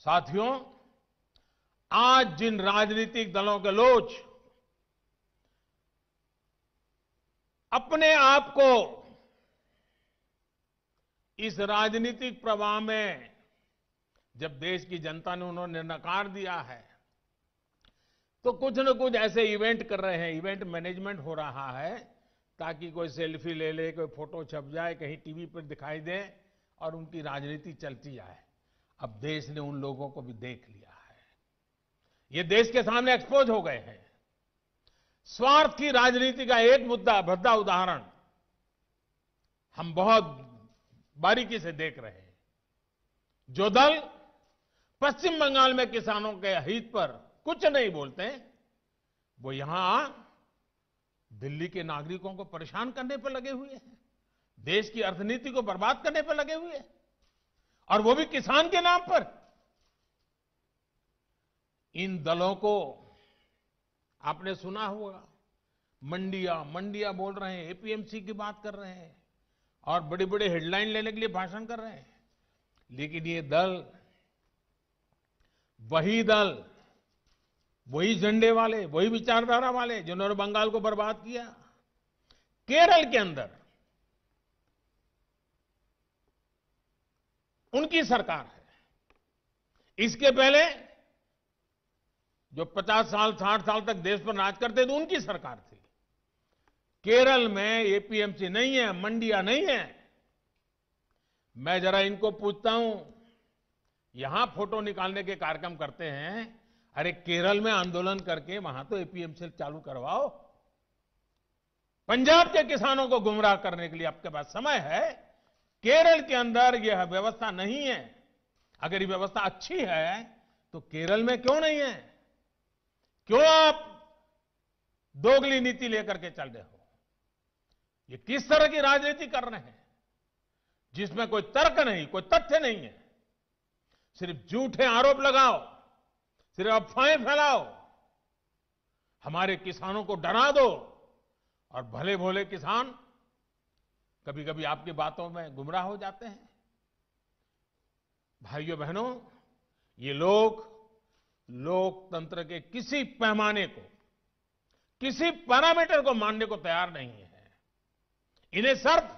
साथियों आज जिन राजनीतिक दलों के लोच अपने आप को इस राजनीतिक प्रवाह में जब देश की जनता ने उन्होंने नकार दिया है तो कुछ न कुछ ऐसे इवेंट कर रहे हैं इवेंट मैनेजमेंट हो रहा है ताकि कोई सेल्फी ले ले कोई फोटो छप जाए कहीं टीवी पर दिखाई दे और उनकी राजनीति चलती जाए अब देश ने उन लोगों को भी देख लिया है ये देश के सामने एक्सपोज हो गए हैं स्वार्थ की राजनीति का एक मुद्दा भद्दा उदाहरण हम बहुत बारीकी से देख रहे हैं जो दल पश्चिम बंगाल में किसानों के हित पर कुछ नहीं बोलते वो यहां दिल्ली के नागरिकों को परेशान करने पर लगे हुए हैं देश की अर्थनीति को बर्बाद करने पर लगे हुए हैं और वो भी किसान के नाम पर इन दलों को आपने सुना होगा मंडिया मंडिया बोल रहे हैं एपीएमसी की बात कर रहे हैं और बड़े बड़े हेडलाइन लेने के लिए भाषण कर रहे हैं लेकिन ये दल वही दल वही झंडे वाले वही विचारधारा वाले जिन्होंने बंगाल को बर्बाद किया केरल के अंदर उनकी सरकार है इसके पहले जो 50 साल 60 साल तक देश पर नाच करते थे उनकी सरकार थी केरल में एपीएमसी नहीं है मंडिया नहीं है मैं जरा इनको पूछता हूं यहां फोटो निकालने के कार्यक्रम करते हैं अरे केरल में आंदोलन करके वहां तो एपीएमसी चालू करवाओ पंजाब के किसानों को गुमराह करने के लिए आपके पास समय है केरल के अंदर यह व्यवस्था नहीं है अगर यह व्यवस्था अच्छी है तो केरल में क्यों नहीं है क्यों आप दोगली नीति लेकर के चल रहे हो ये किस तरह की राजनीति कर रहे हैं जिसमें कोई तर्क नहीं कोई तथ्य नहीं है सिर्फ झूठे आरोप लगाओ सिर्फ अफवाहें फैलाओ हमारे किसानों को डरा दो और भले भोले किसान कभी कभी आपकी बातों में गुमराह हो जाते हैं भाइयों बहनों ये लोग लोकतंत्र के किसी पैमाने को किसी पैरामीटर को मानने को तैयार नहीं है इन्हें सिर्फ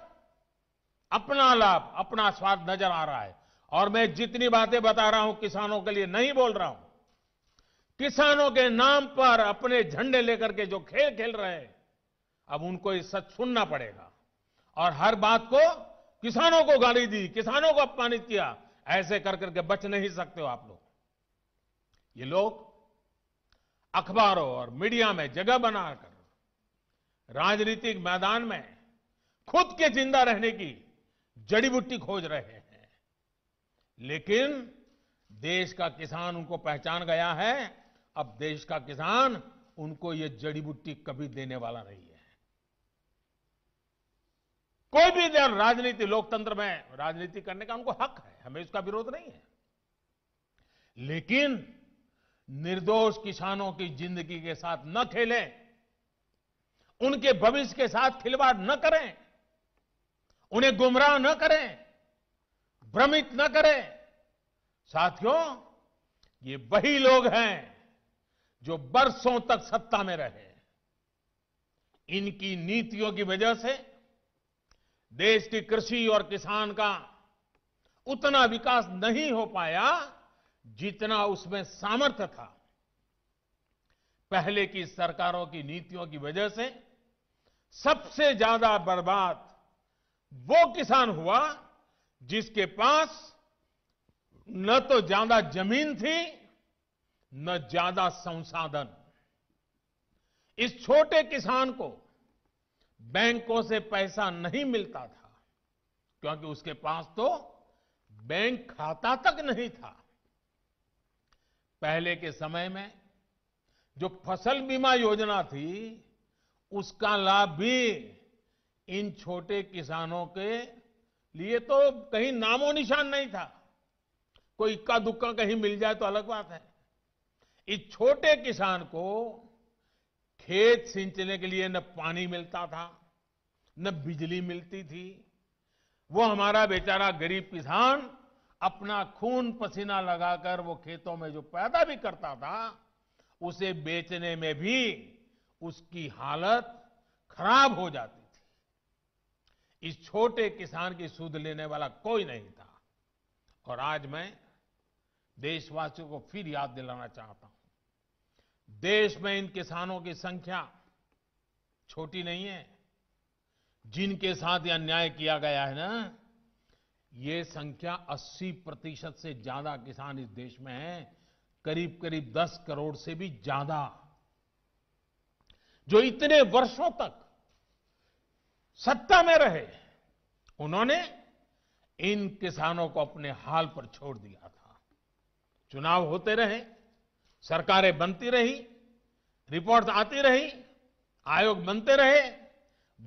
अपना लाभ अपना स्वार्थ नजर आ रहा है और मैं जितनी बातें बता रहा हूं किसानों के लिए नहीं बोल रहा हूं किसानों के नाम पर अपने झंडे लेकर के जो खेल खेल रहे हैं अब उनको ये सच सुनना पड़ेगा और हर बात को किसानों को गाली दी किसानों को अपमानित किया ऐसे कर करके बच नहीं सकते हो आप लोग ये लोग अखबारों और मीडिया में जगह बनाकर राजनीतिक मैदान में खुद के जिंदा रहने की जड़ी बूटी खोज रहे हैं लेकिन देश का किसान उनको पहचान गया है अब देश का किसान उनको ये जड़ी बूटी कभी देने वाला नहीं है कोई भी देर राजनीति लोकतंत्र में राजनीति करने का उनको हक है हमें इसका विरोध नहीं है लेकिन निर्दोष किसानों की जिंदगी के साथ न खेलें उनके भविष्य के साथ खिलवाड़ न करें उन्हें गुमराह न करें भ्रमित न करें साथियों ये वही लोग हैं जो बरसों तक सत्ता में रहे इनकी नीतियों की वजह से देश की कृषि और किसान का उतना विकास नहीं हो पाया जितना उसमें सामर्थ्य था पहले की सरकारों की नीतियों की वजह से सबसे ज्यादा बर्बाद वो किसान हुआ जिसके पास न तो ज्यादा जमीन थी न ज्यादा संसाधन इस छोटे किसान को बैंकों से पैसा नहीं मिलता था क्योंकि उसके पास तो बैंक खाता तक नहीं था पहले के समय में जो फसल बीमा योजना थी उसका लाभ भी इन छोटे किसानों के लिए तो कहीं नामो निशान नहीं था कोई इक्का दुक्का कहीं मिल जाए तो अलग बात है इस छोटे किसान को खेत सींचने के लिए न पानी मिलता था न बिजली मिलती थी वो हमारा बेचारा गरीब किसान अपना खून पसीना लगाकर वो खेतों में जो पैदा भी करता था उसे बेचने में भी उसकी हालत खराब हो जाती थी इस छोटे किसान की सूद लेने वाला कोई नहीं था और आज मैं देशवासियों को फिर याद दिलाना चाहता हूं देश में इन किसानों की संख्या छोटी नहीं है जिनके साथ यह अन्याय किया गया है ना ये संख्या 80 प्रतिशत से ज्यादा किसान इस देश में हैं करीब करीब 10 करोड़ से भी ज्यादा जो इतने वर्षों तक सत्ता में रहे उन्होंने इन किसानों को अपने हाल पर छोड़ दिया था चुनाव होते रहे सरकारें बनती रही रिपोर्ट आती रही आयोग बनते रहे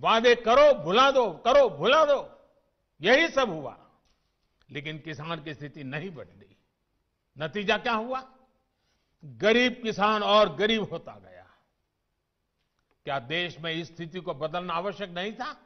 वादे करो भुला दो करो भुला दो यही सब हुआ लेकिन किसान की स्थिति नहीं बदली नतीजा क्या हुआ गरीब किसान और गरीब होता गया क्या देश में इस स्थिति को बदलना आवश्यक नहीं था